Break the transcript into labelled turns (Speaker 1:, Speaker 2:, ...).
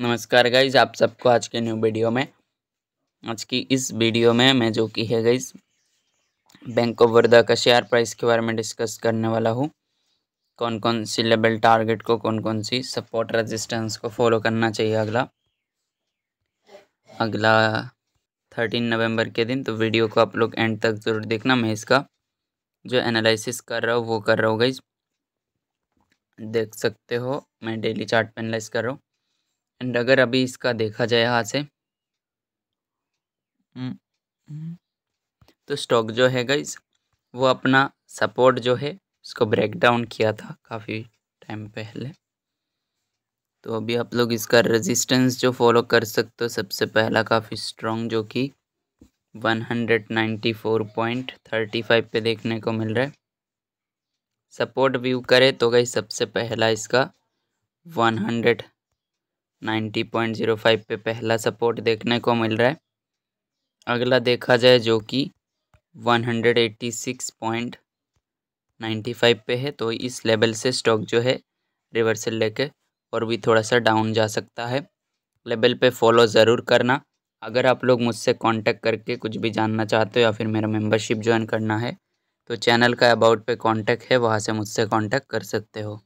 Speaker 1: नमस्कार गाइज आप सबको आज के न्यू वीडियो में आज की इस वीडियो में मैं जो कि है गाइज बैंक ऑफ बड़ौदा का शेयर प्राइस के बारे में डिस्कस करने वाला हूँ कौन कौन सी लेवल टारगेट को कौन कौन सी सपोर्ट रेजिस्टेंस को फॉलो करना चाहिए अगला अगला थर्टीन नवंबर के दिन तो वीडियो को आप लोग एंड तक ज़रूर देखना मैं इसका जो एनालिसिस कर रहा हूँ वो कर रहा हूँ गाइज देख सकते हो मैं डेली चार्ट पर एनालाइज कर रहा हूँ एंड अगर अभी इसका देखा जाए यहाँ से हम्म, हम्म, तो स्टॉक जो है गाइज वो अपना सपोर्ट जो है उसको ब्रेक डाउन किया था काफ़ी टाइम पहले तो अभी आप लोग इसका रेजिस्टेंस जो फॉलो कर सकते हो सबसे पहला काफ़ी स्ट्रॉन्ग जो कि 194.35 पे देखने को मिल रहा है सपोर्ट व्यू करें तो गई सबसे पहला इसका नाइन्टी पॉइंट ज़ीरो फाइव पे पहला सपोर्ट देखने को मिल रहा है अगला देखा जाए जो कि one hundred eighty six point ninety five पे है तो इस लेवल से स्टॉक जो है रिवर्सल लेके और भी थोड़ा सा डाउन जा सकता है लेवल पे फॉलो ज़रूर करना अगर आप लोग मुझसे कांटेक्ट करके कुछ भी जानना चाहते हो या फिर मेरा मेंबरशिप ज्वाइन करना है तो चैनल का अबाउट पे कांटेक्ट है वहाँ से मुझसे कांटेक्ट कर सकते हो